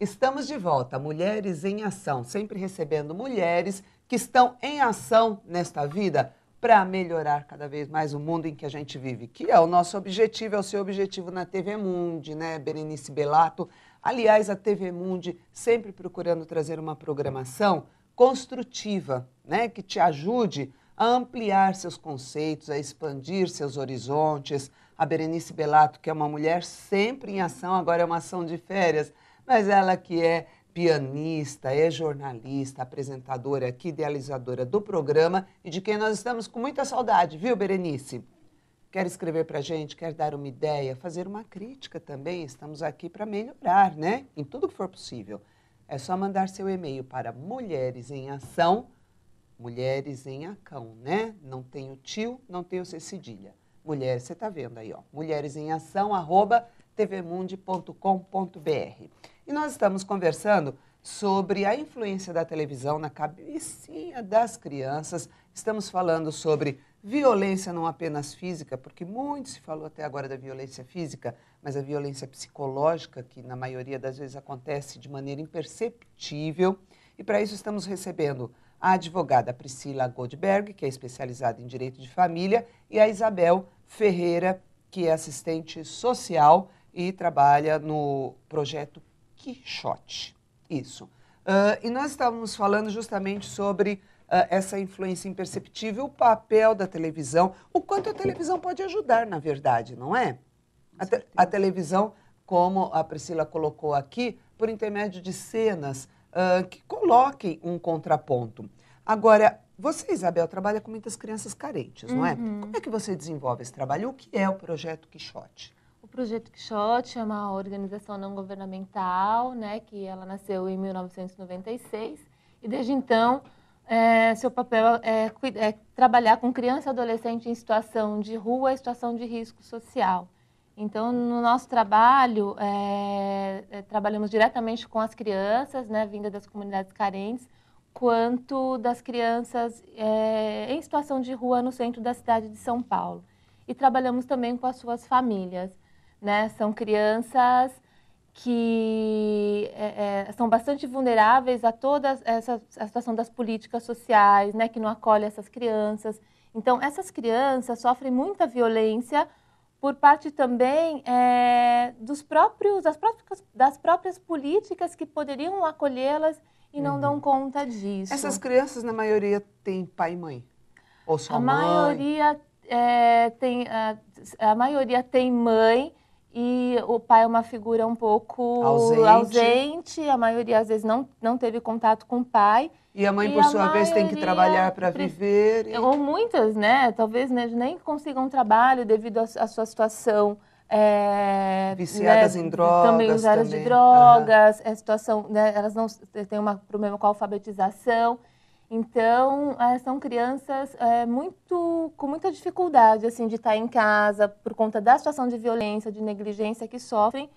Estamos de volta, Mulheres em Ação, sempre recebendo mulheres que estão em ação nesta vida para melhorar cada vez mais o mundo em que a gente vive, que é o nosso objetivo, é o seu objetivo na TV Mundi, né, Berenice Belato? Aliás, a TV Mundi sempre procurando trazer uma programação construtiva, né, que te ajude a ampliar seus conceitos, a expandir seus horizontes. A Berenice Belato, que é uma mulher sempre em ação, agora é uma ação de férias, mas ela que é pianista, é jornalista, apresentadora, aqui é idealizadora do programa e de quem nós estamos com muita saudade, viu, Berenice? Quer escrever para a gente, quer dar uma ideia, fazer uma crítica também, estamos aqui para melhorar, né? Em tudo que for possível. É só mandar seu e-mail para Mulheres em Ação, Mulheres em Acão, né? Não tem o tio, não tem o cedilha. Mulheres, você está vendo aí, ó. Mulheres em Ação, arroba tvmundi.com.br. E nós estamos conversando sobre a influência da televisão na cabecinha das crianças. Estamos falando sobre violência não apenas física, porque muito se falou até agora da violência física, mas a violência psicológica, que na maioria das vezes acontece de maneira imperceptível. E para isso estamos recebendo a advogada Priscila Goldberg, que é especializada em direito de família, e a Isabel Ferreira, que é assistente social e trabalha no projeto Quixote. Isso. Uh, e nós estávamos falando justamente sobre uh, essa influência imperceptível, o papel da televisão, o quanto a televisão pode ajudar, na verdade, não é? A, te a televisão, como a Priscila colocou aqui, por intermédio de cenas uh, que coloquem um contraponto. Agora, você, Isabel, trabalha com muitas crianças carentes, não é? Uhum. Como é que você desenvolve esse trabalho? O que é o projeto Quixote? Projeto Quixote é uma organização não governamental, né, que ela nasceu em 1996 e desde então é, seu papel é, é, trabalhar com criança e adolescente em situação de rua, situação de risco social. Então, no nosso trabalho, é, é, trabalhamos diretamente com as crianças, né, vinda das comunidades carentes, quanto das crianças é, em situação de rua no centro da cidade de São Paulo. E trabalhamos também com as suas famílias né? São crianças que é, é, são bastante vulneráveis a toda essa a situação das políticas sociais, né? Que não acolhe essas crianças. Então, essas crianças sofrem muita violência por parte também é, dos próprios, das, próprias, das próprias políticas que poderiam acolhê-las e uhum. não dão conta disso. Essas crianças, na maioria, têm pai e mãe? Ou só a mãe? Maioria, é, tem, a, a maioria tem mãe, e o pai é uma figura um pouco ausente, ausente a maioria às vezes não, não teve contato com o pai. E a mãe, e por a sua maioria, vez, tem que trabalhar para viver. E... Ou muitas, né? Talvez né, nem consigam trabalho devido à sua situação. É, Viciadas né, em drogas. Também usadas de drogas, uhum. a é, situação, né, elas não têm um problema com a alfabetização. Então, eh, são crianças é, muito, com muita dificuldade assim, de estar em casa por conta da situação de violência, de negligência que sofrem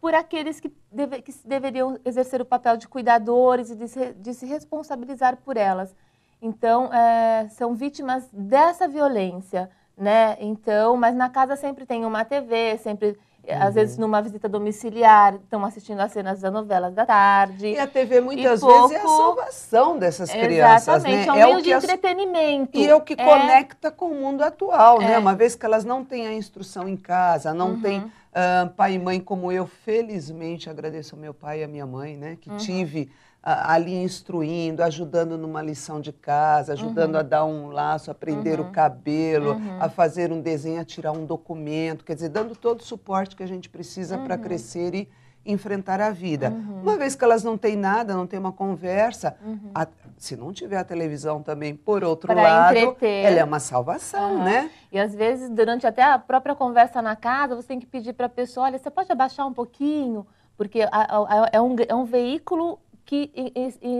por aqueles que, deve, que deveriam exercer o papel de cuidadores e de se, de se responsabilizar por elas. Então, é, são vítimas dessa violência, né? Então, mas na casa sempre tem uma TV, sempre Uhum. Às vezes uhum. numa visita domiciliar, estão assistindo as cenas das novelas da tarde. E a TV muitas pouco... vezes é a salvação dessas Exatamente, crianças, né? é um é meio de as... entretenimento. E é o que é... conecta com o mundo atual, né? é. né? Uma vez que elas não têm a instrução em casa, não uhum. têm uh, pai e mãe como eu, felizmente agradeço ao meu pai e à minha mãe, né? Que uhum. tive ali instruindo, ajudando numa lição de casa, ajudando uhum. a dar um laço, uhum. a prender uhum. o cabelo, uhum. a fazer um desenho, a tirar um documento, quer dizer, dando todo o suporte que a gente precisa para uhum. crescer e enfrentar a vida. Uhum. Uma vez que elas não têm nada, não tem uma conversa, a, se não tiver a televisão também, por outro pra lado, entreter. ela é uma salvação, né? E às vezes, durante até a própria conversa na casa, você tem que pedir para a pessoa, olha, você pode abaixar um pouquinho, porque a, a, é, um, é um veículo que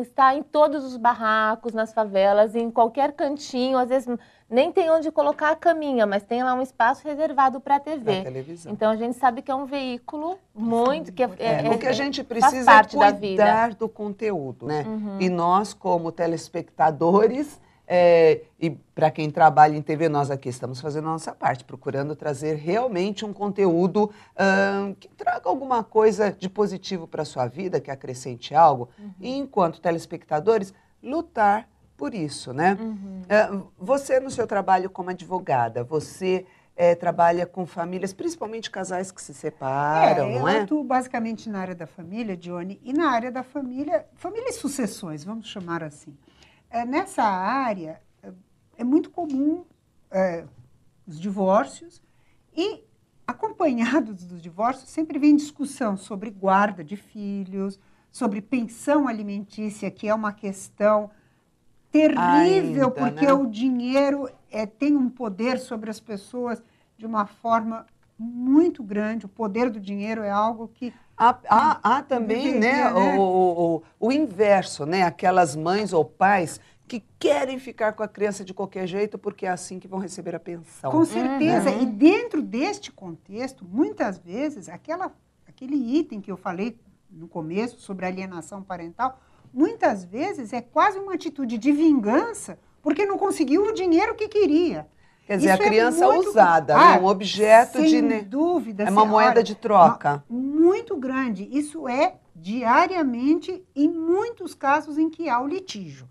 está em todos os barracos, nas favelas, em qualquer cantinho, às vezes nem tem onde colocar a caminha, mas tem lá um espaço reservado para a TV. Então a gente sabe que é um veículo muito que é, é, é o que a é, gente precisa é cuidar do conteúdo, né? Uhum. E nós como telespectadores é, e para quem trabalha em TV, nós aqui estamos fazendo a nossa parte, procurando trazer realmente um conteúdo hum, que traga alguma coisa de positivo para a sua vida, que acrescente algo. Uhum. E enquanto telespectadores, lutar por isso, né? Uhum. É, você, no seu trabalho como advogada, você é, trabalha com famílias, principalmente casais que se separam, é, não é? Eu atuo basicamente na área da família, Johnny, e na área da família, família e sucessões, vamos chamar assim. É, nessa área, é muito comum é, os divórcios e acompanhados dos divórcios sempre vem discussão sobre guarda de filhos, sobre pensão alimentícia, que é uma questão terrível, Ainda, porque né? o dinheiro é, tem um poder sobre as pessoas de uma forma muito grande. O poder do dinheiro é algo que Há, há, hum. há também né, né? O, o, o inverso, né? Aquelas mães ou pais que querem ficar com a criança de qualquer jeito porque é assim que vão receber a pensão. Com certeza. Uhum. E dentro deste contexto, muitas vezes, aquela, aquele item que eu falei no começo sobre alienação parental, muitas vezes é quase uma atitude de vingança porque não conseguiu o dinheiro que queria. Quer dizer, Isso a é criança é muito... usada, ah, é um objeto sem de. Sem dúvida, É assim, uma senhora, moeda de troca. Muito grande. Isso é diariamente em muitos casos em que há o litígio.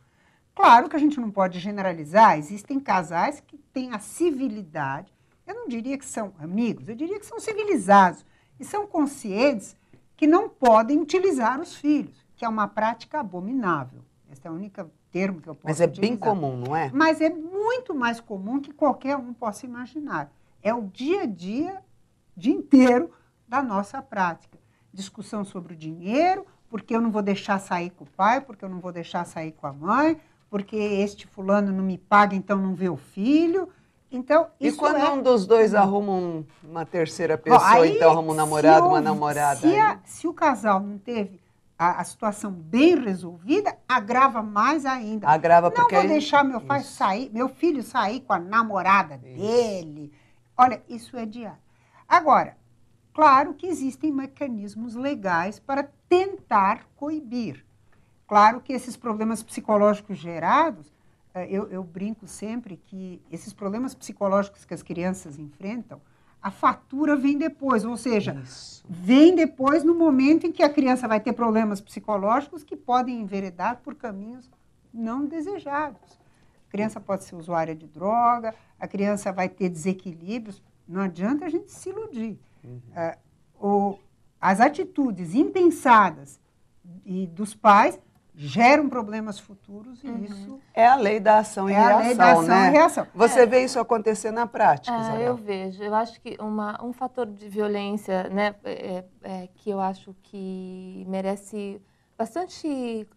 Claro que a gente não pode generalizar, existem casais que têm a civilidade, eu não diria que são amigos, eu diria que são civilizados e são conscientes que não podem utilizar os filhos, que é uma prática abominável. Essa é a única termo que eu posso Mas é utilizar. bem comum, não é? Mas é muito mais comum que qualquer um possa imaginar. É o dia a dia, dia inteiro, da nossa prática. Discussão sobre o dinheiro, porque eu não vou deixar sair com o pai, porque eu não vou deixar sair com a mãe, porque este fulano não me paga, então não vê o filho. Então, e quando é... um dos dois arruma um, uma terceira pessoa, Bom, aí, então arruma um namorado, uma namorada? Se, a, se o casal não teve a, a, situação bem resolvida, agrava mais ainda. Agrava porque... Não vou deixar meu, pai sair, meu filho sair com a namorada isso. dele. Olha, isso é diário. Agora, claro que existem mecanismos legais para tentar coibir. Claro que esses problemas psicológicos gerados, eh, eu, eu brinco sempre que esses problemas psicológicos que as crianças enfrentam, a fatura vem depois, ou seja, Isso. vem depois no momento em que a criança vai ter problemas psicológicos que podem enveredar por caminhos não desejados. A criança pode ser usuária de droga, a criança vai ter desequilíbrios. Não adianta a gente se iludir. Uhum. Uh, as atitudes impensadas e dos pais geram problemas futuros e uhum. isso é a lei da ação é e é reação, a lei da ação né? E reação. Você é. vê isso acontecer na prática, ah, Eu vejo. Eu acho que uma, um fator de violência, né, é, é, é que eu acho que merece bastante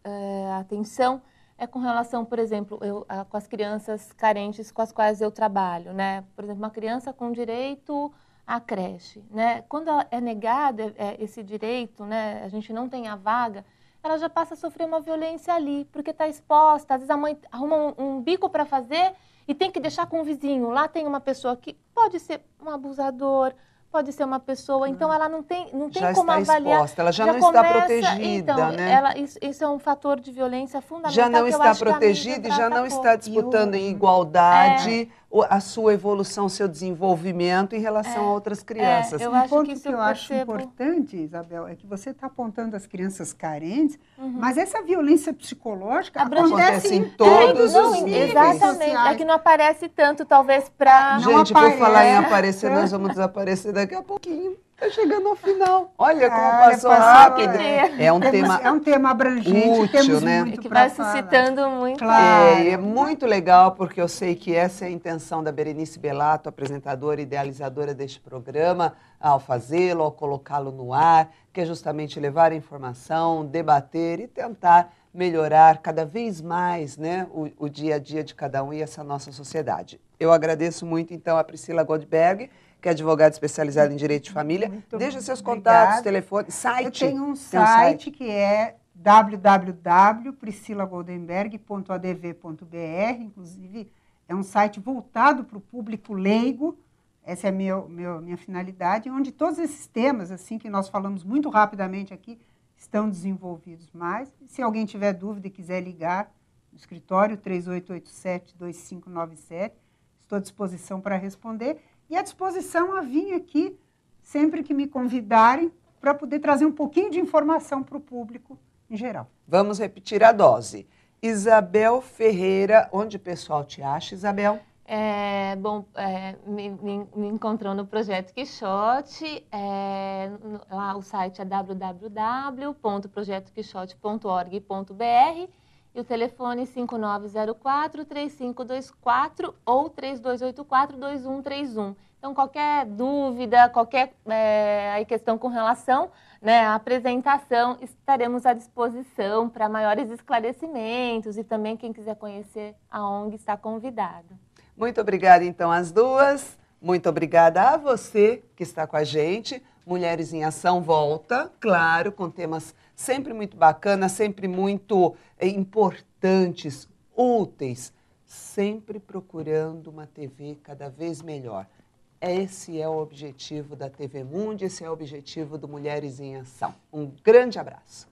atenção é com relação, por exemplo, eu, a, com as crianças carentes com as quais eu trabalho, né? Por exemplo, uma criança com direito à creche, né? Quando é negado esse direito, né? A gente não tem a vaga ela já passa a sofrer uma violência ali, porque está exposta. Às vezes a mãe arruma um, um bico para fazer e tem que deixar com o vizinho. Lá tem uma pessoa que pode ser um abusador, pode ser uma pessoa, então hum. ela não tem, não tem já como está avaliar. Exposta, ela já, já não começa, está protegida, então, né? Ela, isso, isso, é um fator de violência fundamental. Já não está protegida e já não está disputando em igualdade. É a sua evolução, seu desenvolvimento em relação é, a outras é, crianças. É, eu um acho ponto que, que eu, eu acho importante, Isabel, é que você está apontando as crianças carentes, uhum. mas essa violência psicológica Abrange... acontece, em todos é, não, os níveis. Exatamente, sociais. é que não aparece tanto, talvez, para... Gente, aparece. por falar em aparecer, nós vamos desaparecer daqui a pouquinho. Tá chegando ao final. Olha como passou, rápido. É. é um é tema é um tema abrangente, útil, Temos né? Muito é que vai suscitando muito. Claro. É, é muito legal porque eu sei que essa é a intenção da Berenice Belato, apresentadora e idealizadora deste programa, ao fazê-lo, ao colocá-lo no ar, que é justamente levar informação, debater e tentar melhorar cada vez mais né, o, o, dia a dia de cada um e essa nossa sociedade. Eu agradeço muito, então, a Priscila Goldberg que é advogado especializado em direito de uhum. família. Muito Deixa seus contatos, telefone, site. Eu tenho um, site, um site que é www.priscilagoldenberg.adv.br, inclusive é um site voltado para o público leigo, essa é a meu, meu, minha finalidade, onde todos esses temas, assim, que nós falamos muito rapidamente aqui, estão desenvolvidos mais. Se alguém tiver dúvida e quiser ligar no escritório 3887-2597, estou à disposição para responder e à disposição a vir aqui sempre que me convidarem para poder trazer um pouquinho de informação para o público em geral. Vamos repetir a dose. Isabel Ferreira, onde o pessoal te acha, Isabel? É, bom, é, me, me, me, encontrou no Projeto Quixote, é, lá o site é www.projetoquixote.org.br e o telefone 5904-3524 ou 3284-2131. Então, qualquer dúvida, qualquer é, questão com relação né, à apresentação, estaremos à disposição para maiores esclarecimentos e também quem quiser conhecer a ONG está convidado. Muito obrigada, então, às duas. Muito obrigada a você que está com a gente. Mulheres em Ação volta, claro, com temas sempre muito bacanas, sempre muito eh, importantes, úteis, sempre procurando uma TV cada vez melhor. Esse é o objetivo da TV Mundi, esse é o objetivo do Mulheres em Ação. Um grande abraço.